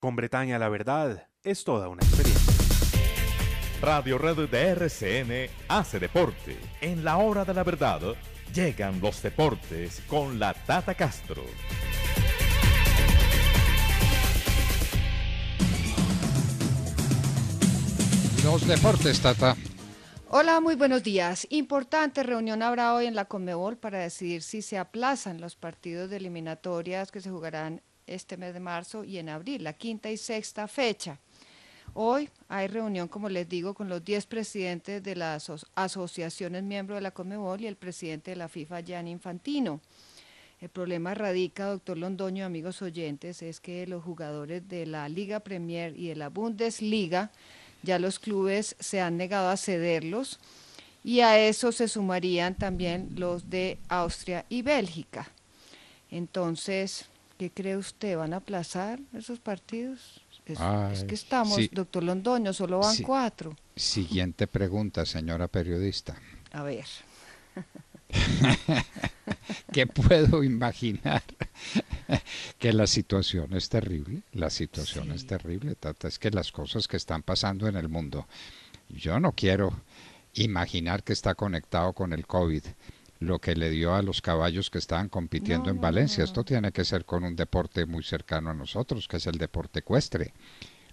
Con Bretaña la verdad es toda una experiencia. Radio Red de RCN hace deporte. En la hora de la verdad llegan los deportes con la Tata Castro. Los deportes, Tata. Hola, muy buenos días. Importante reunión habrá hoy en la Conmebol para decidir si se aplazan los partidos de eliminatorias que se jugarán este mes de marzo y en abril, la quinta y sexta fecha. Hoy hay reunión, como les digo, con los 10 presidentes de las asociaciones miembros de la Comebol y el presidente de la FIFA, Jan Infantino. El problema radica, doctor Londoño, amigos oyentes, es que los jugadores de la Liga Premier y de la Bundesliga, ya los clubes se han negado a cederlos y a eso se sumarían también los de Austria y Bélgica. Entonces, ¿Qué cree usted? ¿Van a aplazar esos partidos? Es, que estamos, doctor Londoño, solo van cuatro. Siguiente pregunta, señora periodista. A ver. ¿Qué puedo imaginar? que la situación es terrible, la situación es terrible, Tata, es que las cosas que están pasando en el mundo, yo no quiero imaginar que está conectado con el COVID, lo que le dio a los caballos que estaban compitiendo en Valencia. Esto tiene que ser con un deporte muy cercano a nosotros, que es el deporte ecuestre.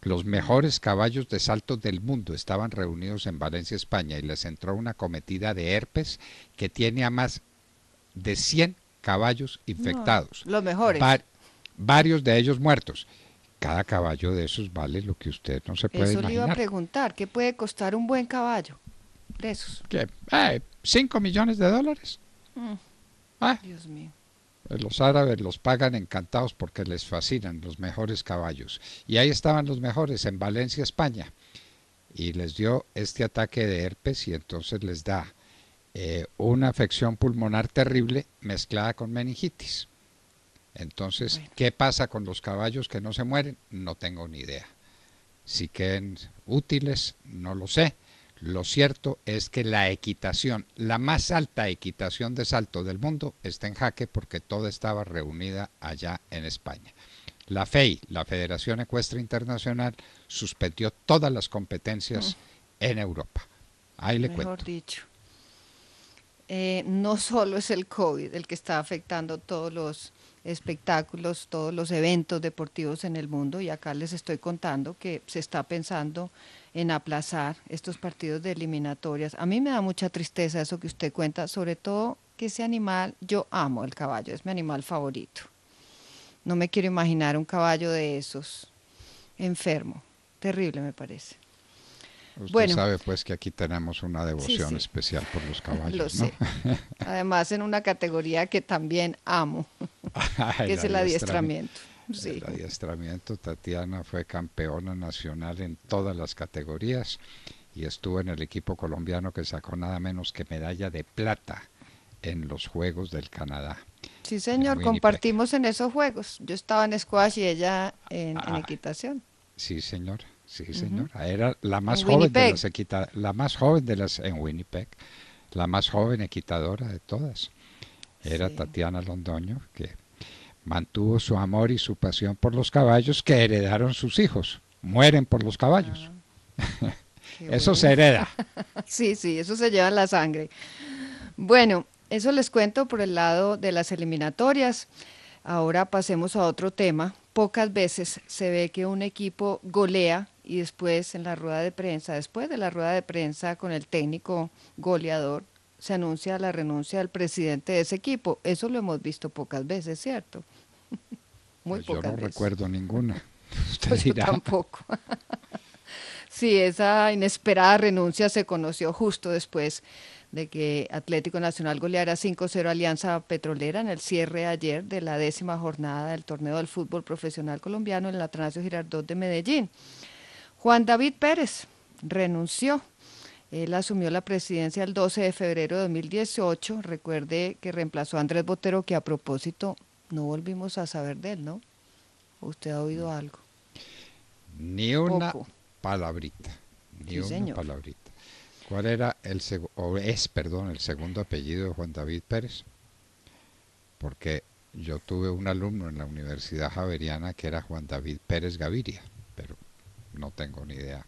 Los mejores caballos de salto del mundo estaban reunidos en Valencia, España, y les entró una cometida de herpes que tiene a más de 100 caballos infectados. los mejores. varios de ellos muertos cada caballo de esos vale lo que usted no se puede Eso le iba a preguntar, ¿qué puede costar un buen caballo de esos? 5 millones de dólares. Mm. Ah. Eh, los árabes los pagan encantados porque les fascinan los mejores caballos. Y ahí estaban los mejores, en Valencia, España. Y les dio este ataque de herpes y entonces les da eh, una afección pulmonar terrible mezclada con meningitis. Entonces, ¿qué pasa con los caballos que no se mueren? No tengo ni idea. Si queden útiles, no lo sé. Lo cierto es que la equitación, la más alta equitación de salto del mundo, está en jaque porque todo estaba reunida allá en España. La FEI, la Federación Ecuestre Internacional, suspendió todas las competencias mm. en Europa. Ahí le Mejor cuento. dicho. Eh, no solo es el COVID el que está afectando todos los espectáculos, todos los eventos deportivos en el mundo, y acá les estoy contando que se está pensando en aplazar estos partidos de eliminatorias. A mí me da mucha tristeza eso que usted cuenta, sobre todo que ese animal, yo amo el caballo, es mi animal favorito. No me quiero imaginar un caballo de esos enfermo. Terrible me parece. Usted bueno, sabe pues que aquí tenemos una devoción especial por los caballos. Lo sé. Además en una categoría que también amo, que es el adiestramiento. El adiestramiento, Tatiana fue campeona nacional en todas las categorías y estuvo en el equipo colombiano que sacó nada menos que medalla de plata en los Juegos del Canadá. Sí, señor, compartimos en esos Juegos. Yo estaba en squash y ella en, ah. equitación. Sí, señor. Sí, señor. Ah, era la más joven de las equita la más joven de las en Winnipeg, la más joven equitadora de todas. Era Tatiana Londoño, que mantuvo su amor y su pasión por los caballos que heredaron sus hijos. Mueren por los caballos. Ah, eso se hereda. sí, sí, eso se lleva en la sangre. Bueno, eso les cuento por el lado de las eliminatorias. Ahora pasemos a otro tema. Pocas veces se ve que un equipo golea y después en la rueda de prensa, después de la rueda de prensa con el técnico goleador, se anuncia la renuncia del presidente de ese equipo. Eso lo hemos visto pocas veces, ¿cierto? Muy pocas pues Yo no recuerdo ninguna. Usted pues tampoco. sí, esa inesperada renuncia se conoció justo después de que Atlético Nacional goleara 5-0 Alianza Petrolera en el cierre ayer de la décima jornada del torneo del fútbol profesional colombiano en el Atanasio Girardot de Medellín. Juan David Pérez renunció él asumió la presidencia el 12 de febrero de 2018. Recuerde que reemplazó a Andrés Botero, que a propósito no volvimos a saber de él, ¿no? ¿Usted ha oído algo? Ni una palabrita. Ni una palabrita. ¿Cuál era el es, perdón, el segundo apellido de Juan David Pérez? Porque yo tuve un alumno en la Universidad Javeriana que era Juan David Pérez Gaviria, pero no tengo ni idea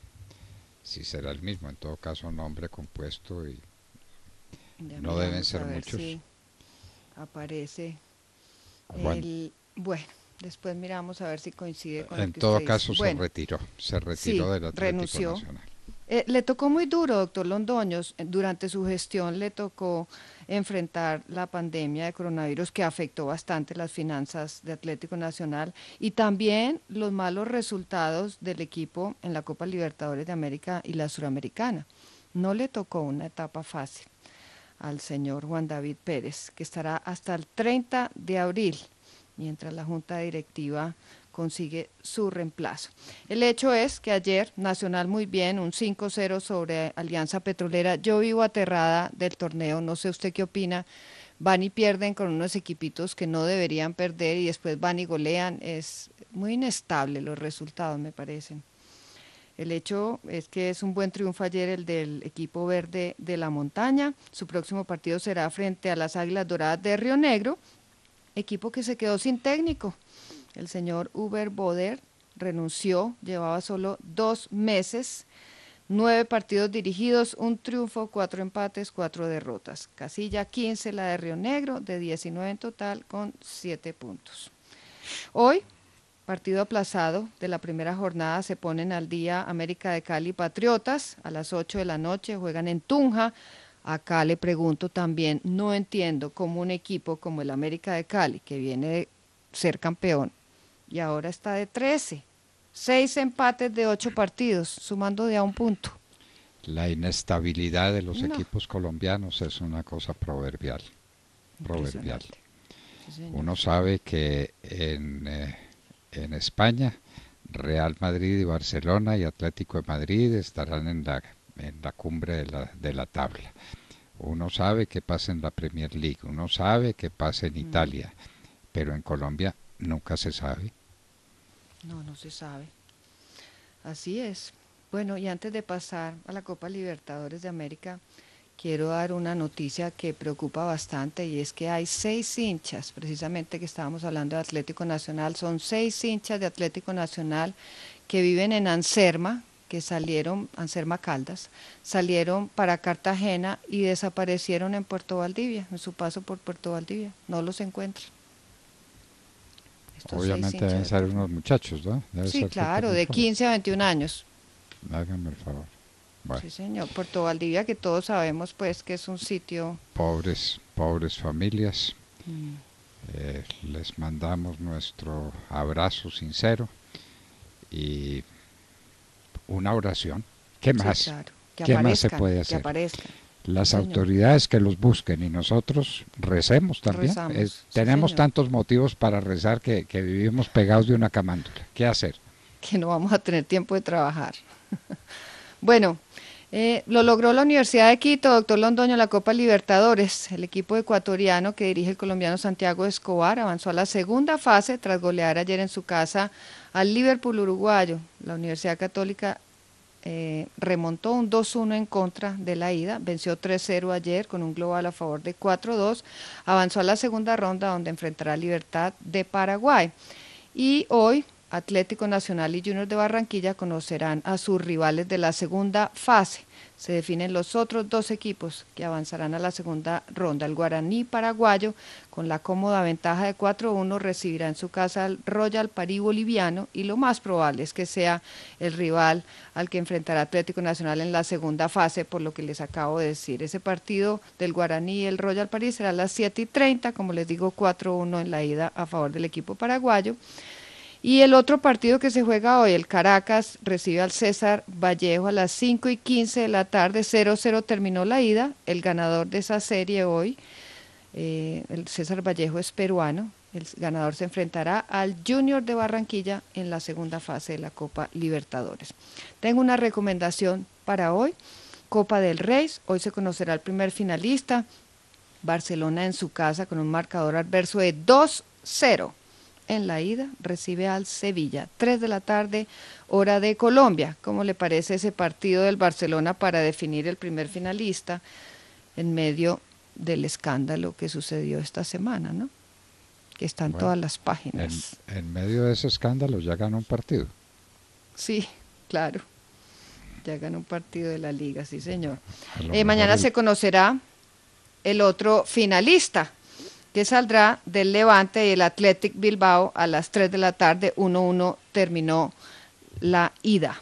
Sí, será el mismo, en todo caso nombre compuesto y no deben ser muchos. aparece ah, el bueno, después miramos a ver si coincide con En En todo caso se retiró, se retiró de del Atlético Nacional. Eh, le tocó muy duro, doctor Londoños, eh, durante su gestión le tocó enfrentar la pandemia de coronavirus que afectó bastante las finanzas de Atlético Nacional y también los malos resultados del equipo en la Copa Libertadores de América y la Suramericana. No le tocó una etapa fácil al señor Juan David Pérez, que estará hasta el 30 de abril, mientras la Junta Directiva consigue su reemplazo. El hecho es que ayer Nacional muy bien, un 5-0 sobre Alianza Petrolera. Yo vivo aterrada del torneo, no sé usted qué opina. Van y pierden con unos equipitos que no deberían perder y después van y golean. Es muy inestable los resultados, me parecen. El hecho es que es un buen triunfo ayer el del equipo verde de la montaña. Su próximo partido será frente a las Águilas Doradas de Río Negro, equipo que se quedó sin técnico. El señor Uber Boder renunció, llevaba solo dos meses, nueve partidos dirigidos, un triunfo, cuatro empates, cuatro derrotas. Casilla 15, la de Río Negro, de 19 en total, con siete puntos. Hoy, partido aplazado de la primera jornada, se ponen al día América de Cali Patriotas, a las 8 de la noche, juegan en Tunja. Acá le pregunto también, no entiendo cómo un equipo como el América de Cali, que viene de ser campeón y ahora está de 13. Seis empates de ocho partidos, sumando de a un punto. La inestabilidad de los equipos colombianos es una cosa proverbial. Proverbial. Uno sabe que en, eh, en España Real Madrid y Barcelona y Atlético de Madrid estarán en la, en la cumbre de la, de la tabla. Uno sabe que pasa en la Premier League, uno sabe que pasa en mm. Italia, pero en Colombia nunca se sabe. No, no se sabe. Así es. Bueno, y antes de pasar a la Copa Libertadores de América, quiero dar una noticia que preocupa bastante y es que hay seis hinchas, precisamente que estábamos hablando de Atlético Nacional, son seis hinchas de Atlético Nacional que viven en Anserma, que salieron, Anserma Caldas, salieron para Cartagena y desaparecieron en Puerto Valdivia, en su paso por Puerto Valdivia, no los encuentran. Obviamente deben ser unos muchachos, ¿no? sí, claro, de 15 a 21 años. Háganme el favor. Sí, señor, Puerto Valdivia, que todos sabemos pues que es un sitio... Pobres, pobres familias. Mm. Eh, les mandamos nuestro abrazo sincero y una oración. ¿Qué más? ¿Qué más se puede hacer? Que las autoridades que los busquen y nosotros recemos también. tenemos tantos motivos para rezar que, vivimos pegados de una camándula. ¿Qué hacer? Que no vamos a tener tiempo de trabajar. bueno, eh, lo logró la Universidad de Quito, doctor Londoño, la Copa Libertadores. El equipo ecuatoriano que dirige el colombiano Santiago Escobar avanzó a la segunda fase tras golear ayer en su casa al Liverpool uruguayo. La Universidad Católica eh, remontó un 2-1 en contra de la ida, venció 3-0 ayer con un global a favor de 4-2, avanzó a la segunda ronda donde enfrentará a Libertad de Paraguay. Y hoy Atlético Nacional y Junior de Barranquilla conocerán a sus rivales de la segunda fase. Se definen los otros dos equipos que avanzarán a la segunda ronda. El Guaraní paraguayo, con la cómoda ventaja de 4-1, recibirá en su casa al Royal Parí boliviano y lo más probable es que sea el rival al que enfrentará Atlético Nacional en la segunda fase, por lo que les acabo de decir. Ese partido del Guaraní y el Royal París será a las 7 y 30, como les digo, 4-1 en la ida a favor del equipo paraguayo. Y el otro partido que se juega hoy, el Caracas, recibe al César Vallejo a las 5 y 15 de la tarde. 0-0 terminó la ida. El ganador de esa serie hoy, eh, el César Vallejo es peruano. El ganador se enfrentará al Junior de Barranquilla en la segunda fase de la Copa Libertadores. Tengo una recomendación para hoy. Copa del Rey. Hoy se conocerá el primer finalista. Barcelona en su casa con un marcador adverso de 2-0 en la ida recibe al Sevilla. Tres de la tarde, hora de Colombia. ¿Cómo le parece ese partido del Barcelona para definir el primer finalista en medio del escándalo que sucedió esta semana, ¿no? Que están todas las páginas. En, medio de ese escándalo ya ganó un partido. Sí, claro. Ya ganó un partido de la liga, sí, señor. Eh, mañana se conocerá el otro finalista que saldrá del Levante y el Athletic Bilbao a las 3 de la tarde. 1-1 terminó la ida.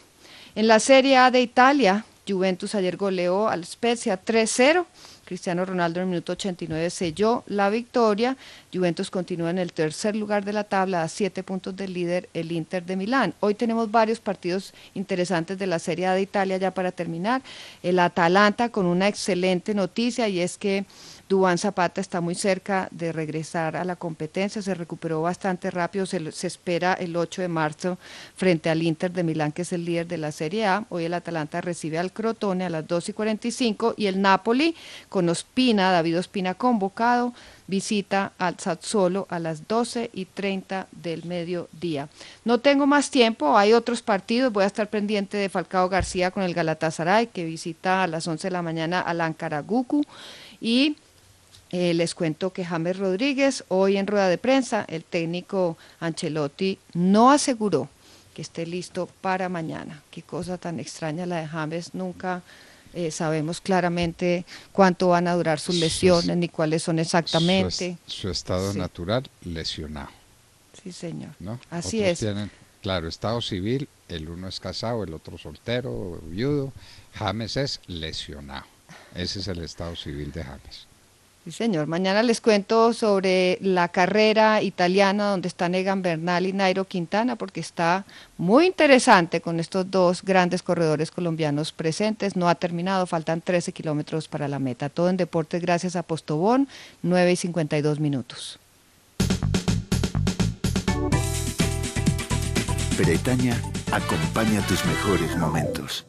En la Serie A de Italia, Juventus ayer goleó al Spezia 3-0. Cristiano Ronaldo en el minuto 89 selló la victoria. Juventus continúa en el tercer lugar de la tabla a siete puntos del líder, el Inter de Milán. Hoy tenemos varios partidos interesantes de la Serie A de Italia ya para terminar. El Atalanta con una excelente noticia y es que Dubán Zapata está muy cerca de regresar a la competencia, se recuperó bastante rápido, se, espera el 8 de marzo frente al Inter de Milán, que es el líder de la Serie A. Hoy el Atalanta recibe al Crotone a las 2 y 45 y el Napoli con Ospina, David Ospina convocado, visita al Sassuolo a las 12 y 30 del mediodía. No tengo más tiempo, hay otros partidos, voy a estar pendiente de Falcao García con el Galatasaray que visita a las 11 de la mañana al Ankara y eh, les cuento que James Rodríguez, hoy en rueda de prensa, el técnico Ancelotti no aseguró que esté listo para mañana. Qué cosa tan extraña la de James, nunca eh, sabemos claramente cuánto van a durar sus lesiones ni cuáles son exactamente. Su, estado natural lesionado. Sí, señor. Así es. claro, estado civil, el uno es casado, el otro soltero, viudo. James es lesionado. Ese es el estado civil de James. Sí, señor. Mañana les cuento sobre la carrera italiana donde están Egan Bernal y Nairo Quintana, porque está muy interesante con estos dos grandes corredores colombianos presentes. No ha terminado, faltan 13 kilómetros para la meta. Todo en deportes gracias a Postobón, 9 y 52 minutos. Bretaña acompaña tus mejores momentos.